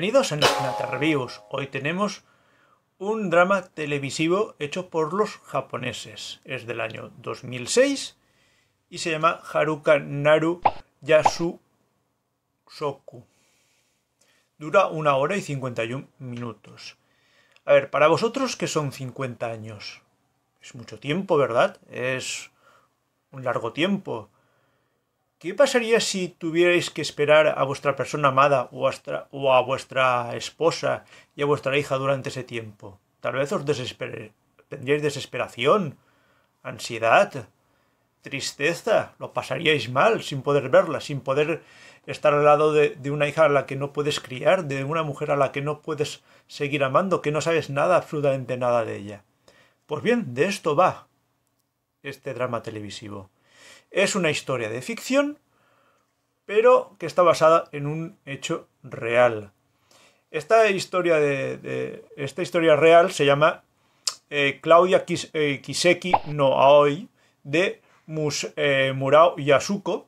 Bienvenidos a Nata Reviews. Hoy tenemos un drama televisivo hecho por los japoneses. Es del año 2006 y se llama Haruka Naru Yasu Dura una hora y 51 minutos. A ver, para vosotros, que son 50 años? Es mucho tiempo, ¿verdad? Es un largo tiempo. ¿Qué pasaría si tuvierais que esperar a vuestra persona amada o, o a vuestra esposa y a vuestra hija durante ese tiempo? Tal vez os tendríais desesperación, ansiedad, tristeza, lo pasaríais mal sin poder verla, sin poder estar al lado de, de, una hija a la que no puedes criar, de una mujer a la que no puedes seguir amando, que no sabes nada, absolutamente nada de ella. Pues bien, de esto va este drama televisivo. Es una historia de ficción, pero que está basada en un hecho real. Esta historia, de, esta historia real se llama eh, Claudia eh, Kiseki no Aoi de eh, Murao Yasuko,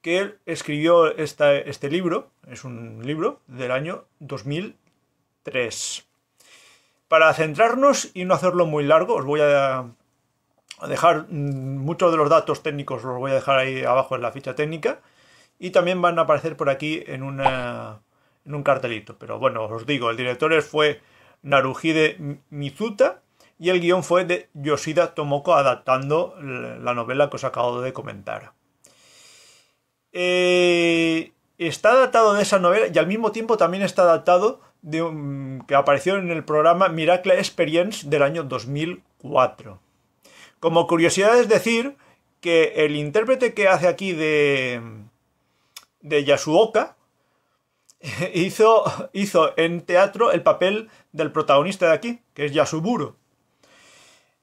que escribió este libro, es un libro del año 2003. Para centrarnos y no hacerlo muy largo, os voy a dejar mm, muchos de los datos técnicos, los voy a dejar ahí abajo en la ficha técnica. Y también van a aparecer por aquí en, un cartelito. Pero bueno, os digo, el director fue Naruhide Mizuta y el guión fue de Yoshida Tomoko adaptando la novela que os acabo de comentar. Eh, está adaptado de esa novela y al mismo tiempo también está adaptado de que apareció en el programa Miracle Experience del año 2004. Como curiosidad es decir que el intérprete que hace aquí de, de Yasuoka hizo, hizo en teatro el papel del protagonista de aquí, que es Yasuburo.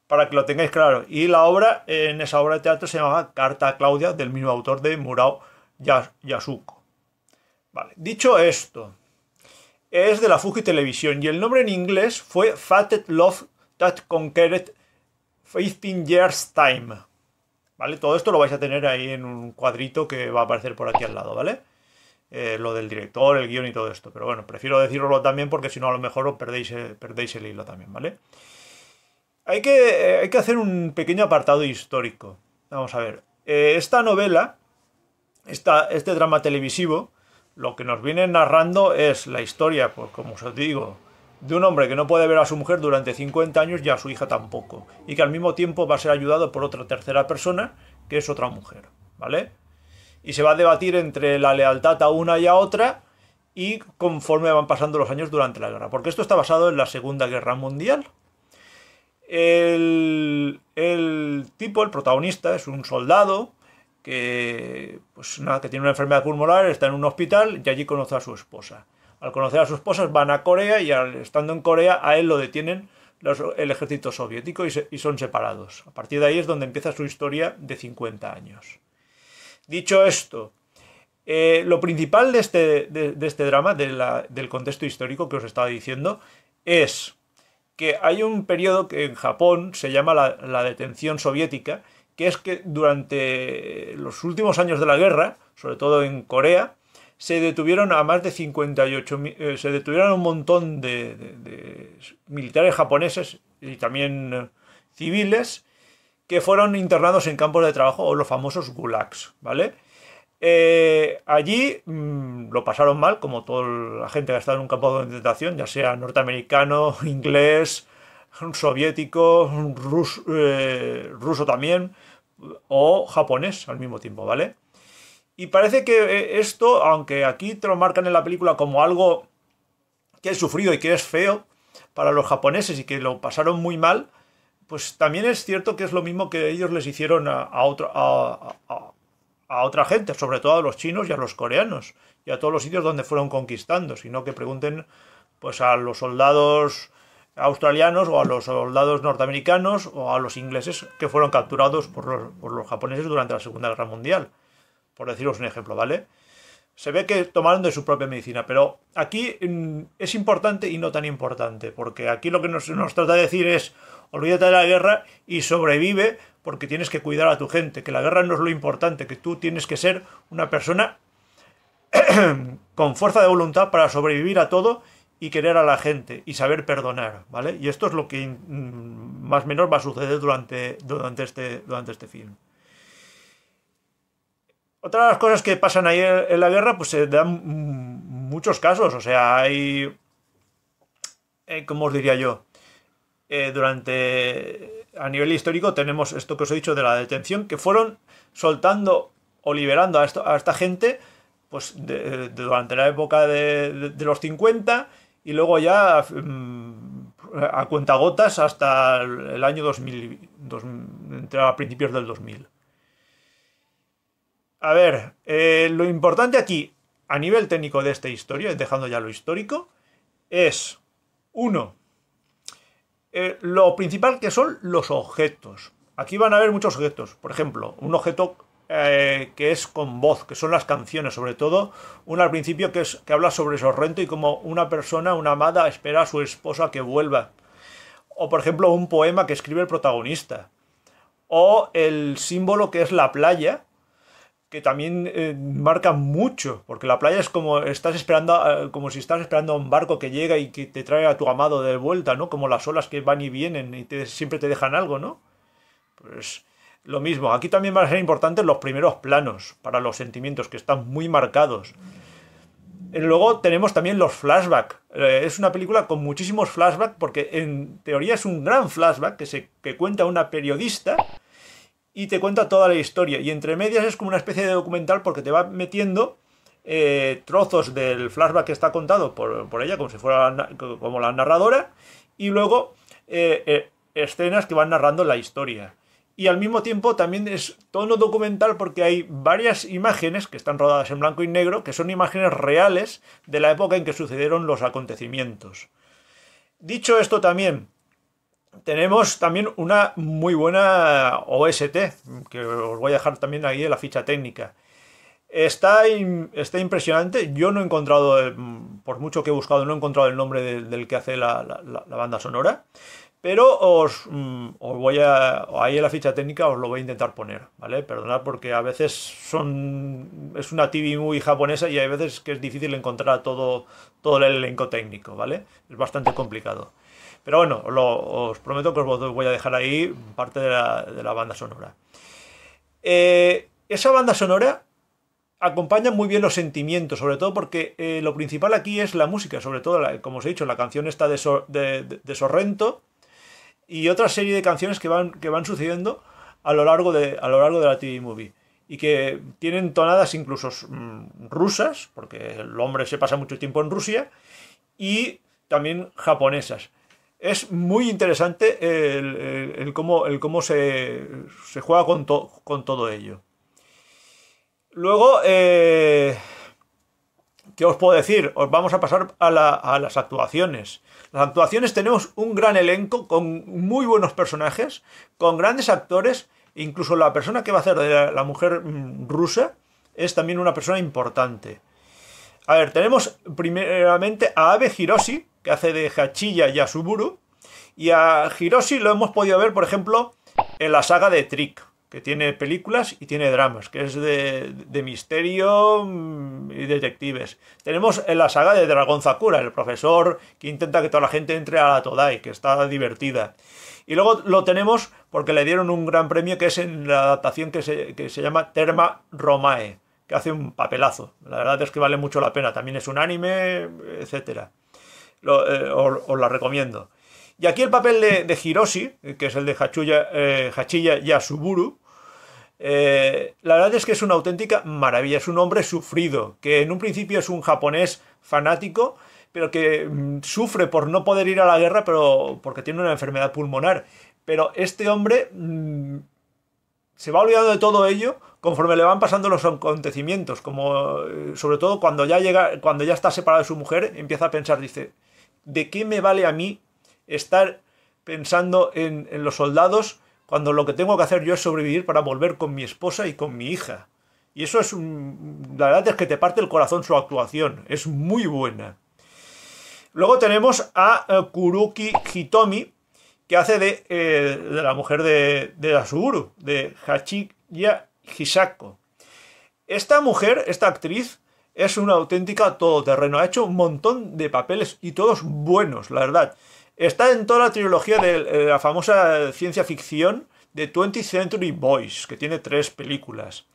Para que lo tengáis claro. Y la obra, en esa obra de teatro, se llamaba Carta a Claudia, del mismo autor de Murao Yasuko. dicho esto, es de la Fuji Televisión y el nombre en inglés fue Fated Love That Conquered 15 Years Time. ¿Vale? Todo esto lo vais a tener ahí en un cuadrito que va a aparecer por aquí al lado, ¿vale? Eh, lo del director, el guión y todo esto. Pero bueno, prefiero decirlo también porque si no a lo mejor os perdéis, eh, perdéis el hilo también, ¿vale? Hay que, eh, hay que hacer un pequeño apartado histórico. Vamos a ver. esta novela, este drama televisivo, lo que nos viene narrando es la historia, pues, como os digo, de un hombre que no puede ver a su mujer durante 50 años y a su hija tampoco, y que al mismo tiempo va a ser ayudado por otra tercera persona, que es otra mujer, ¿vale? Y se va a debatir entre la lealtad a una y a otra y conforme van pasando los años durante la guerra, porque esto está basado en la Segunda Guerra Mundial. El, tipo, el protagonista, es un soldado que, pues nada, que tiene una enfermedad pulmonar, está en un hospital y allí conoce a su esposa al conocer a sus esposas, van a Corea y estando en Corea a él lo detienen el ejército soviético y, son separados. A partir de ahí es donde empieza su historia de 50 años. Dicho esto, eh, lo principal de este, este drama, del contexto histórico que os estaba diciendo, es que hay un periodo que en Japón se llama la, detención soviética, que es que durante los últimos años de la guerra, sobre todo en Corea, se detuvieron a más de 58, eh, se detuvieron un montón de, militares japoneses y también eh, civiles que fueron internados en campos de trabajo o los famosos gulags, ¿vale? Eh, allí mm, lo pasaron mal, como toda la gente que ha estado en un campo de concentración, ya sea norteamericano, inglés, soviético, ruso, ruso también, o japonés al mismo tiempo, ¿vale? Y parece que eh, esto, aunque aquí te lo marcan en la película como algo que he sufrido y que es feo para los japoneses y que lo pasaron muy mal, pues también es cierto que es lo mismo que ellos les hicieron a, a, a, a otra gente, sobre todo a los chinos y a los coreanos y a todos los sitios donde fueron conquistando, sino que pregunten pues a los soldados australianos o a los soldados norteamericanos o a los ingleses que fueron capturados por por los japoneses durante la Segunda Guerra Mundial por deciros un ejemplo, ¿vale? Se ve que tomaron de su propia medicina, pero aquí mm, es importante y no tan importante, porque aquí lo que nos, trata de decir es, olvídate de la guerra y sobrevive porque tienes que cuidar a tu gente, que la guerra no es lo importante, que tú tienes que ser una persona con fuerza de voluntad para sobrevivir a todo y querer a la gente y saber perdonar, ¿vale? Y esto es lo que mm, más o menos va a suceder durante, durante, este, durante este film. Otra de las cosas que pasan ahí en la guerra, pues se dan muchos casos. O sea, hay. Eh, ¿Cómo os diría yo? Eh, durante. A nivel histórico, tenemos esto que os he dicho de la detención, que fueron soltando o liberando a, esta gente pues durante la época de, los 50 y luego ya mm, a cuentagotas hasta el año 2000, a principios del 2000 a ver, eh, lo importante aquí, a nivel técnico de esta historia, dejando ya lo histórico, es, uno, eh, lo principal que son los objetos. Aquí van a haber muchos objetos. Por ejemplo, un objeto eh, que es con voz, que son las canciones, sobre todo. Uno al principio que, es, que habla sobre Sorrento y como una persona, una amada, espera a su esposa que vuelva. O, por ejemplo, un poema que escribe el protagonista. O el símbolo que es la playa, que también eh, marca mucho, porque la playa es como estás esperando, eh, como si estás esperando a un barco que llega y que te trae a tu amado de vuelta, ¿no? Como las olas que van y vienen y siempre te dejan algo, ¿no? Pues lo mismo, aquí también van a ser importantes los primeros planos para los sentimientos que están muy marcados. Eh, luego tenemos también los flashbacks. Es una película con muchísimos flashbacks porque en teoría es un gran flashback que, se, que cuenta una periodista y te cuenta toda la historia. Y entre medias es como una especie de documental porque te va metiendo eh, trozos del flashback que está contado por, ella, como si fuera la, como la narradora, y luego eh, eh, escenas que van narrando la historia. Y al mismo tiempo también es tono documental porque hay varias imágenes que están rodadas en blanco y negro, que son imágenes reales de la época en que sucedieron los acontecimientos. Dicho esto también, tenemos también una muy buena OST, que os voy a dejar también ahí en la ficha técnica. Está, impresionante. Yo no he encontrado, eh, por mucho que he buscado, no he encontrado el nombre del, que hace la, banda sonora. Pero mm, os, voy a. Ahí en la ficha técnica os lo voy a intentar poner, ¿vale? Perdonad porque a veces son. Es una TV muy japonesa y hay veces que es difícil encontrar todo, todo el elenco técnico, ¿vale? Es bastante complicado. Pero bueno, os prometo que os voy a dejar ahí parte de la, banda sonora. Eh, esa banda sonora acompaña muy bien los sentimientos, sobre todo porque eh, lo principal aquí es la música, sobre todo, como os he dicho, la canción está de, Sorrento y otra serie de canciones que van, que van sucediendo a lo, largo de, a lo largo de la TV Movie y que tienen tonadas incluso mm, rusas, porque el hombre se pasa mucho tiempo en Rusia, y también japonesas es muy interesante el, cómo, se, juega con, con, todo ello. Luego, eh, ¿qué os puedo decir? Os vamos a pasar a, las actuaciones. Las actuaciones tenemos un gran elenco con muy buenos personajes, con grandes actores. Incluso la persona que va a hacer de la, la mujer mm, rusa es también una persona importante. A ver, tenemos primeramente a Abe Hiroshi, que hace de y Asuburu. Y a Hiroshi lo hemos podido ver, por ejemplo, en la saga de Trick, que tiene películas y tiene dramas, que es de, misterio mm, y detectives. Tenemos en la saga de Dragon Sakura, el profesor que intenta que toda la gente entre a la Todai, que está divertida. Y luego lo tenemos porque le dieron un gran premio que es en la adaptación que se, que se llama Terma Romae, que hace un papelazo. La verdad es que vale mucho la pena. También es un anime, etcétera. Eh, os, la recomiendo. Y aquí el papel de, Hiroshi, eh, que es el de eh, Hachiya Yasuburu, la verdad es que es una auténtica maravilla, es un hombre sufrido, que en un principio es un japonés fanático, pero que mm, sufre por no poder ir a la guerra, pero porque tiene una enfermedad pulmonar. Pero este hombre mm, se va olvidando de todo ello conforme le van pasando los acontecimientos, como sobre todo cuando ya llega, cuando ya está separado de su mujer, empieza a pensar, dice, ¿de qué me vale a mí estar pensando en, los soldados cuando lo que tengo que hacer yo es sobrevivir para volver con mi esposa y con mi hija? Y eso es, la verdad es que te parte el corazón su actuación, es muy buena. Luego tenemos a eh, Kuruki Hitomi, que hace eh, de, la mujer de, de de Hachiya Hisako. Esta mujer, esta actriz, es una auténtica todoterreno. Ha hecho un montón de papeles y todos buenos, la verdad. Está en toda la trilogía de eh, la famosa ciencia ficción de 20th Century Boys, que tiene tres películas.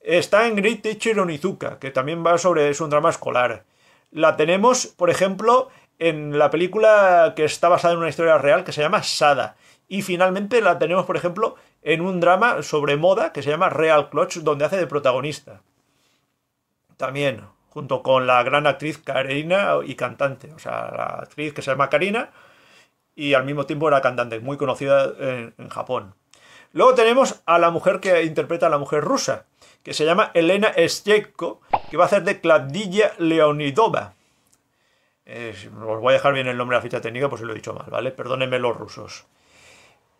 Está en Great Teacher Onizuka, que también va sobre es un drama escolar. La tenemos, por ejemplo, en la película que está basada en una historia real que se llama Sada. Y finalmente la tenemos, por ejemplo, en un drama sobre moda que se llama Real Clutch, donde hace de protagonista también, junto con la gran actriz Karina y cantante, o sea, la actriz que se llama Karina y al mismo tiempo era cantante, muy conocida en, Japón. Luego tenemos a la mujer que interpreta a la mujer rusa, que se llama Elena Schecko, que va a hacer de Cladilla Leonidova. os voy a dejar bien el nombre de la ficha técnica por si lo he dicho mal, ¿vale? Perdónenme los rusos.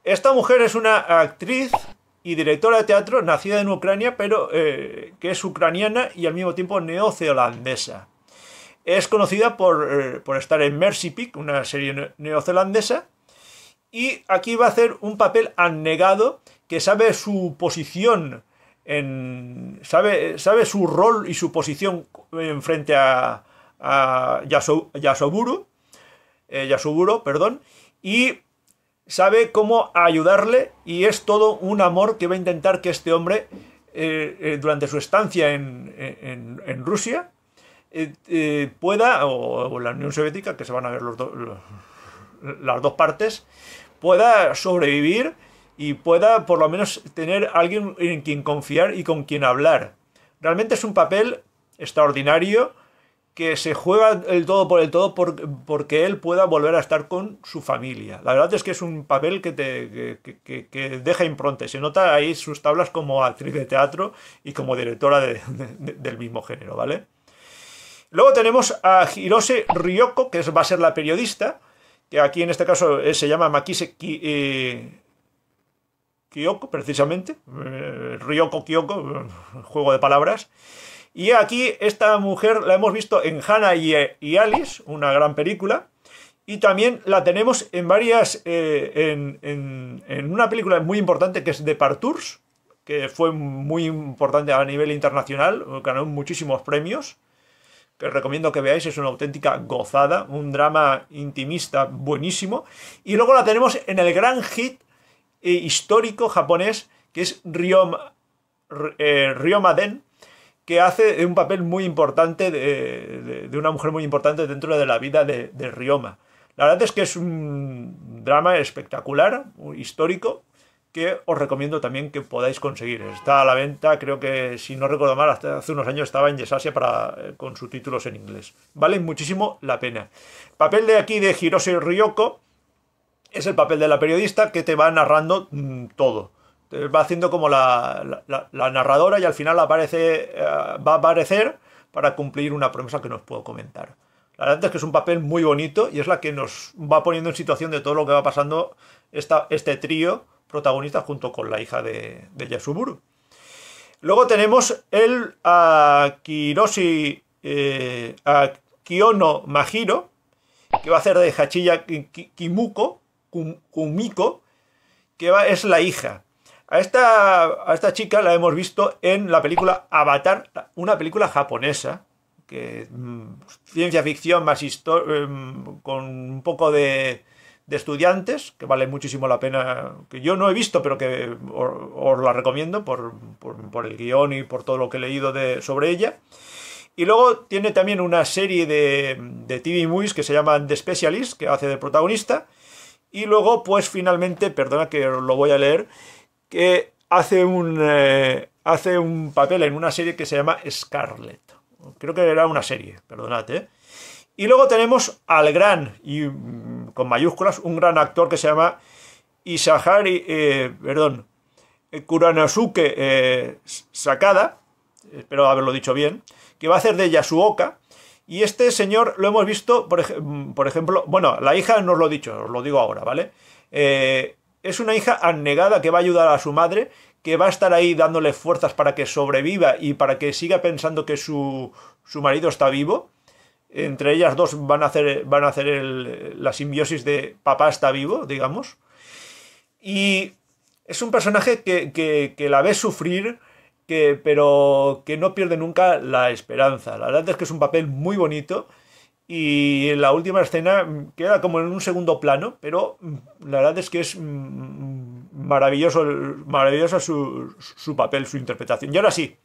Esta mujer es una actriz y directora de teatro nacida en Ucrania, pero eh, que es ucraniana y al mismo tiempo neozelandesa. Es conocida por, eh, estar en Mercy Peak, una serie neozelandesa, y aquí va a hacer un papel anegado que sabe su posición, en, sabe, sabe su rol y su posición en frente a, a Yasuburo, eh, perdón, y sabe cómo ayudarle y es todo un amor que va a intentar que este hombre, eh, eh, durante su estancia en, Rusia, eh, pueda, o, la Unión Soviética, que se van a ver las dos partes, pueda sobrevivir y pueda por lo menos tener alguien en quien confiar y con quien hablar. Realmente es un papel extraordinario que se juega el todo por el todo porque él pueda volver a estar con su familia. La verdad es que es un papel que te que, deja impronte, Se nota ahí sus tablas como actriz de teatro y como directora del mismo género, ¿vale? Luego tenemos a Hirose Ryoko, que va a ser la periodista, que aquí en este caso eh, se llama Makise Ki, eh, Kyoko, precisamente. Eh, Ryoko Kyoko, juego de palabras y aquí esta mujer la hemos visto en Hannah eh, y, Alice, una gran película. Y también la tenemos en varias. Eh, en, una película muy importante que es Departures, que fue muy importante a nivel internacional, ganó muchísimos premios. Que recomiendo que veáis, es una auténtica gozada, un drama intimista buenísimo. Y luego la tenemos en el gran hit eh, histórico japonés que es Ryoma eh, que hace un papel muy importante, de, una mujer muy importante dentro de la vida de, Rioma. La verdad es que es un drama espectacular, histórico, que os recomiendo también que podáis conseguir. Está a la venta, creo que si no recuerdo mal, hasta hace unos años estaba en Yesasia para, eh, con subtítulos en inglés. Vale muchísimo la pena. Papel de aquí de Hiroshi Ryoko es el papel de la periodista que te va narrando mm, todo. Eh, va haciendo como la, narradora y al final aparece, eh, va a aparecer para cumplir una promesa que nos puedo comentar. La verdad es que es un papel muy bonito y es la que nos va poniendo en situación de todo lo que va pasando esta, este trío protagonista junto con la hija de, Yasuburu. Luego tenemos el a Kiroshi eh, Kiono Majiro, que va a hacer de Hachiya Kimuko, Kumiko, que es la hija. A esta, a esta chica la hemos visto en la película Avatar, una película japonesa, que mm, ciencia ficción más historia, em, con un poco de, estudiantes, que vale muchísimo la pena, que yo no he visto, pero que os, la recomiendo por, el guión y por todo lo que he leído de, sobre ella. Y luego tiene también una serie de, de TV movies que se llaman The Specialist, que hace de protagonista. Y luego, pues finalmente, perdona que lo voy a leer, que hace un, eh, hace un papel en una serie que se llama Scarlet. Creo que era una serie, perdónate. ¿eh? Y luego tenemos al gran, y mm, con mayúsculas, un gran actor que se llama Isahari, eh, perdón, Kuranosuke Sakada, espero haberlo dicho bien, que va a hacer de Yasuoka. Y este señor lo hemos visto, por, mm, por ejemplo, bueno, la hija no lo he dicho, os lo digo ahora, ¿vale? Eh, es una hija anegada que va a ayudar a su madre, que va a estar ahí dándole fuerzas para que sobreviva y para que siga pensando que su, su marido está vivo. Entre ellas dos van a hacer, van a hacer la simbiosis de papá está vivo, digamos. Y es un personaje que, que, que la ve sufrir, que, pero que no pierde nunca la esperanza. La verdad es que es un papel muy bonito y la última escena queda como en un segundo plano, pero mm, la verdad es que es mm, mm, maravilloso, maravilloso su, papel, su interpretación. Y ahora sí,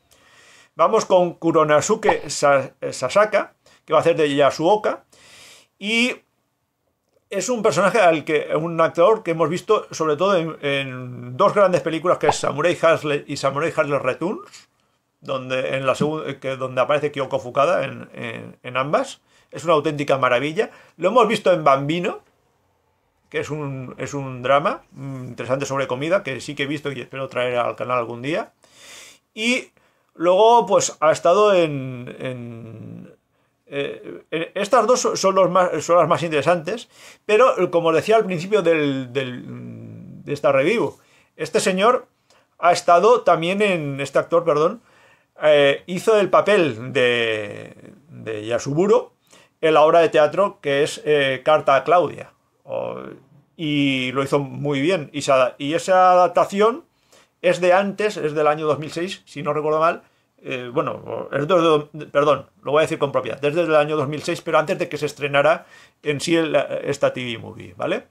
vamos con Kuronasuke eh, Sasaka, que va a hacer de Yasuoka. Y es un personaje al que, un actor que hemos visto sobre todo en, dos grandes películas que es Samurai Hasle y Samurai Hasle Returns, donde, eh, donde aparece Kyoko Fukada en ambas es una auténtica maravilla. Lo hemos visto en Bambino, que es un, es un drama mm, interesante sobre comida, que sí que he visto y espero traer al canal algún día. Y luego, pues ha estado en. Eh, estas dos son, los son las más interesantes, pero eh, como decía al principio mm, de esta revivo este señor ha estado también en. Este actor, perdón, eh, hizo el papel de, de Yasuburo en la obra de teatro que es eh, Carta a Claudia. y lo hizo muy bien. Y, esa adaptación es de antes, es del año 2006, si no recuerdo mal. Eh, bueno, perdón, lo voy a decir con propiedad, desde el año 2006, pero antes de que se estrenara en sí esta TV movie, ¿vale?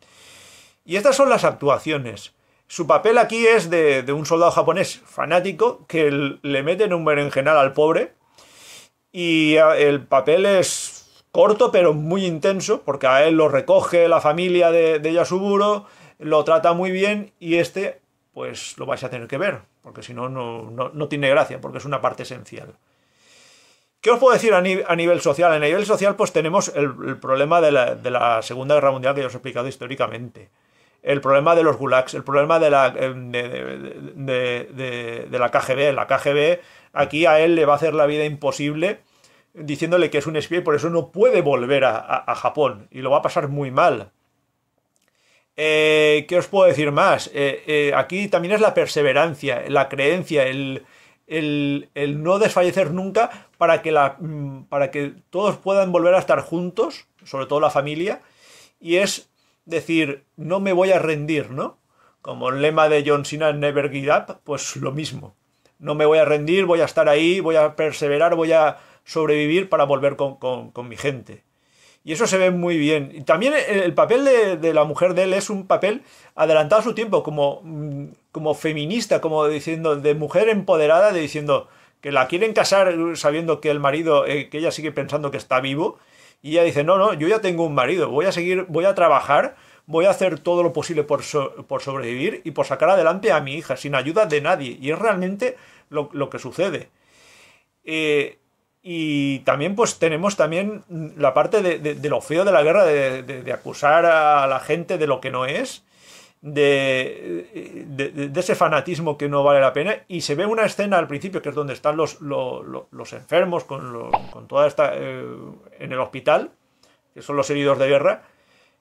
Y estas son las actuaciones. Su papel aquí es de, un soldado japonés fanático que le meten un berenjenal al pobre. Y ah, el papel es corto pero muy intenso, porque a él lo recoge la familia de, Yasuburo, lo trata muy bien y este pues lo vais a tener que ver, porque si no, no, tiene gracia, porque es una parte esencial. ¿Qué os puedo decir a, nivel social? A nivel social pues tenemos el, problema de la, Segunda Guerra Mundial que ya os he explicado históricamente. El problema de los gulags, el problema de la, eh, de, de la KGB. La KGB aquí a él le va a hacer la vida imposible diciéndole que es un espía y por eso no puede volver a, Japón y lo va a pasar muy mal. Eh, ¿Qué os puedo decir más? Eh, eh, aquí también es la perseverancia, la creencia, el, no desfallecer nunca para que, la, mm, para que todos puedan volver a estar juntos, sobre todo la familia, y es decir, no me voy a rendir, ¿no? Como el lema de John Cena, Never Give Up, pues lo mismo. No me voy a rendir, voy a estar ahí, voy a perseverar, voy a, sobrevivir para volver con, mi gente. Y eso se ve muy bien. Y también el papel de, la mujer de él es un papel adelantado a su tiempo, como, mm, como feminista, como diciendo, de mujer empoderada, de diciendo que la quieren casar sabiendo que el marido, eh, que ella sigue pensando que está vivo. Y ella dice, no, no, yo ya tengo un marido, voy a seguir, voy a trabajar, voy a hacer todo lo posible por, por sobrevivir y por sacar adelante a mi hija, sin ayuda de nadie. Y es realmente lo, que sucede. Eh, y también pues tenemos también la parte de, lo feo de la guerra, de, acusar a la gente de lo que no es, de, ese fanatismo que no vale la pena. Y se ve una escena al principio que es donde están los, los, los enfermos con, con, toda esta... Eh, en el hospital, que son los heridos de guerra,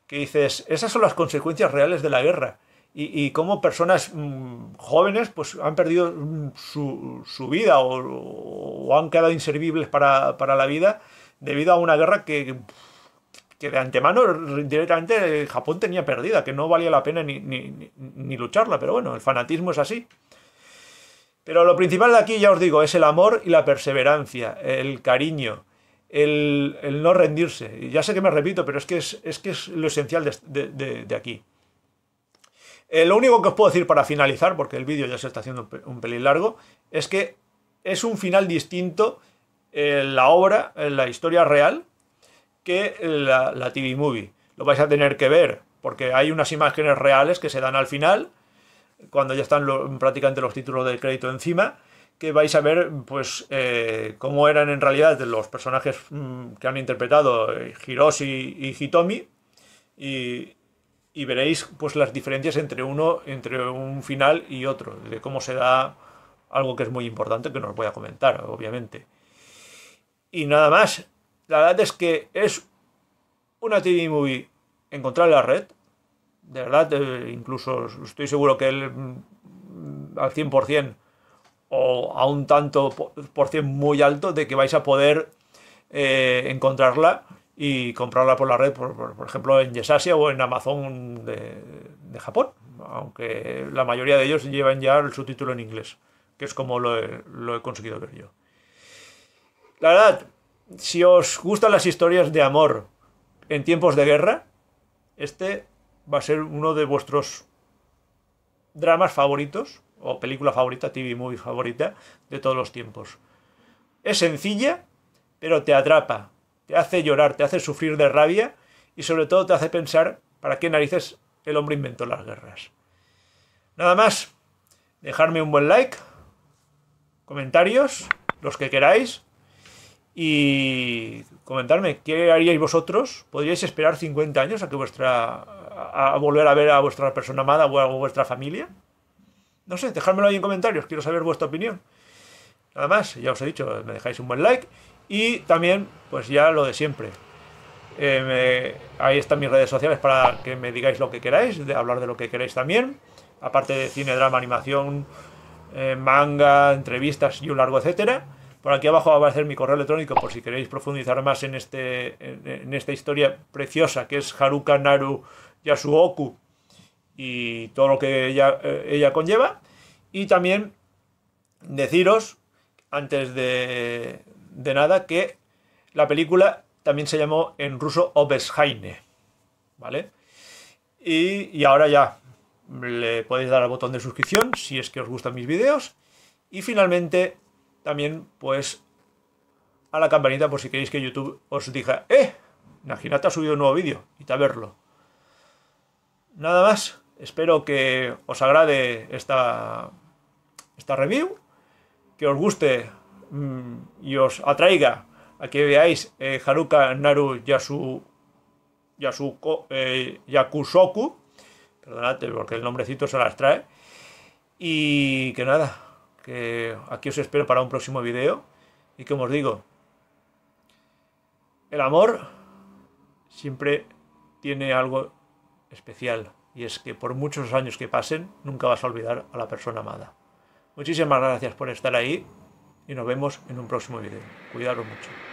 que dices, esas son las consecuencias reales de la guerra y, cómo personas mm, jóvenes pues, han perdido mm, su, vida o, han quedado inservibles para, la vida debido a una guerra que, de antemano directamente Japón tenía perdida, que no valía la pena ni, lucharla, pero bueno, el fanatismo es así. Pero lo principal de aquí, ya os digo, es el amor y la perseverancia, el cariño, el, no rendirse. Ya sé que me repito, pero es que es, que es lo esencial de aquí. Eh, lo único que os puedo decir para finalizar, porque el vídeo ya se está haciendo un pelín largo, es que es un final distinto en eh, la obra, en eh, la historia real, que la, la TV movie. Lo vais a tener que ver, porque hay unas imágenes reales que se dan al final, cuando ya están prácticamente los títulos del crédito encima, que vais a ver pues cómo eran en realidad los personajes mm, que han interpretado Hiroshi y Hitomi y, y veréis pues las diferencias entre uno, entre un final y otro, de cómo se da algo que es muy importante que no os voy a comentar, obviamente. Y nada más, la verdad es que es una TV movie encontrar la red, de verdad, eh, incluso estoy seguro que él mm, al 100% o a un tanto por cien muy alto de que vais a poder eh, encontrarla y comprarla por la red, por, ejemplo, en Yesasia o en Amazon de, Japón, aunque la mayoría de ellos llevan ya el subtítulo en inglés, que es como lo he, lo he conseguido ver yo. La verdad, si os gustan las historias de amor en tiempos de guerra, este va a ser uno de vuestros dramas favoritos o película favorita, TV movie favorita de todos los tiempos. Es sencilla, pero te atrapa, te hace llorar, te hace sufrir de rabia y sobre todo te hace pensar para qué narices el hombre inventó las guerras. Nada más, dejarme un buen like, comentarios, los que queráis, y comentarme qué haríais vosotros. ¿Podríais esperar 50 años a que vuestra. A, volver a ver a vuestra persona amada o a vuestra familia? No sé, dejármelo ahí en comentarios, quiero saber vuestra opinión. Nada más, ya os he dicho, me dejáis un buen like y también, pues ya lo de siempre. Eh, ahí están mis redes sociales para que me digáis lo que queráis, de hablar de lo que queráis también. Aparte de cine, drama, animación, eh, manga, entrevistas y un largo etcétera. Por aquí abajo va a aparecer mi correo electrónico por si queréis profundizar más en, este, en, esta historia preciosa que es Haruka Naru Yasuoku y todo lo que ella, eh, ella conlleva. Y también deciros, antes de, de nada que la película también se llamó en ruso Obeshaine, ¿vale? Y, ahora ya le podéis dar al botón de suscripción si es que os gustan mis vídeos. Y finalmente, también, pues, a la campanita por si queréis que YouTube os diga, ¡eh! Naginata ha subido un nuevo vídeo, y a verlo. Nada más, espero que os agrade esta, esta review, que os guste Mm, y os atraiga a que veáis eh, Haruka Naru Yasu, Yasuko, eh, Yakusoku, perdonad eh, porque el nombrecito se las trae, y que nada, que aquí os espero para un próximo video, y como os digo, el amor siempre tiene algo especial, y es que por muchos años que pasen, nunca vas a olvidar a la persona amada. Muchísimas gracias por estar ahí y nos vemos en un próximo video. Cuidaros mucho.